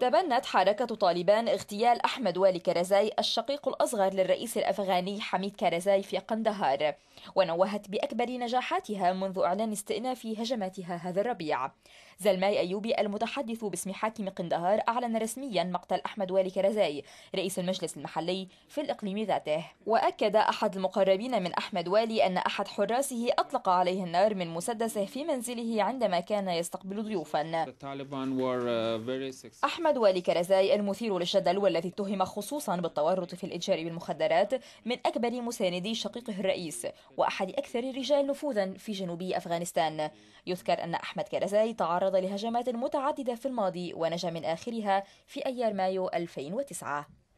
تبنت حركة طالبان اغتيال أحمد والي كرزاي الشقيق الأصغر للرئيس الأفغاني حميد كرزاي في قندهار ونوهت بأكبر نجاحاتها منذ إعلان استئناف هجماتها هذا الربيع زلماي أيوبي المتحدث باسم حاكم قندهار أعلن رسميا مقتل أحمد والي كرزاي رئيس المجلس المحلي في الإقليم ذاته وأكد أحد المقربين من أحمد والي أن أحد حراسه أطلق عليه النار من مسدسه في منزله عندما كان يستقبل ضيوفا Uh, أحمد والي كرزاي المثير للجدل والذي اتهم خصوصا بالتورط في الإتجار بالمخدرات من أكبر مساندي شقيقه الرئيس وأحد أكثر الرجال نفوذا في جنوب أفغانستان يذكر أن أحمد كرزاي تعرض لهجمات متعددة في الماضي ونجا من آخرها في أيار مايو 2009